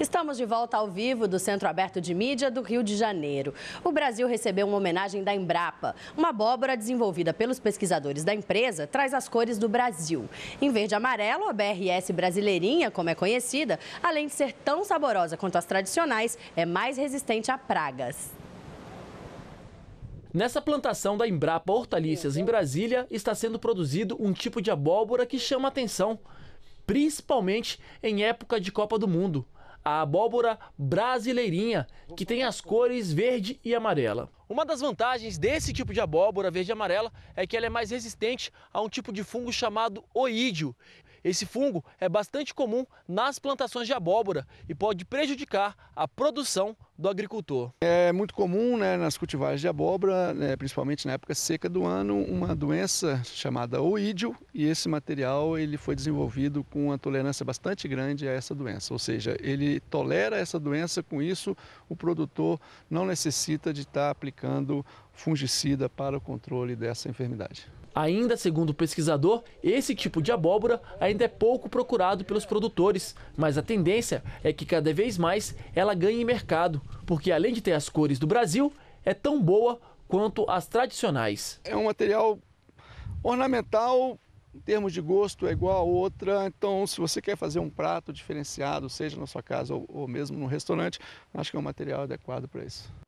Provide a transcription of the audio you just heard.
Estamos de volta ao vivo do Centro Aberto de Mídia do Rio de Janeiro. O Brasil recebeu uma homenagem da Embrapa. Uma abóbora desenvolvida pelos pesquisadores da empresa traz as cores do Brasil. Em verde e amarelo, a BRS brasileirinha, como é conhecida, além de ser tão saborosa quanto as tradicionais, é mais resistente a pragas. Nessa plantação da Embrapa Hortaliças em Brasília está sendo produzido um tipo de abóbora que chama atenção, principalmente em época de Copa do Mundo a abóbora brasileirinha, que tem as cores verde e amarela. Uma das vantagens desse tipo de abóbora verde e amarela é que ela é mais resistente a um tipo de fungo chamado oídio. Esse fungo é bastante comum nas plantações de abóbora e pode prejudicar a produção do agricultor. É muito comum né, nas cultivares de abóbora, né, principalmente na época seca do ano, uma doença chamada oídio e esse material ele foi desenvolvido com uma tolerância bastante grande a essa doença, ou seja, ele tolera essa doença, com isso o produtor não necessita de estar aplicando fungicida para o controle dessa enfermidade. Ainda segundo o pesquisador, esse tipo de abóbora ainda é pouco procurado pelos produtores, mas a tendência é que cada vez mais ela ganhe mercado, porque além de ter as cores do Brasil, é tão boa quanto as tradicionais. É um material ornamental, em termos de gosto, é igual a outra, então se você quer fazer um prato diferenciado, seja na sua casa ou, ou mesmo num restaurante, acho que é um material adequado para isso.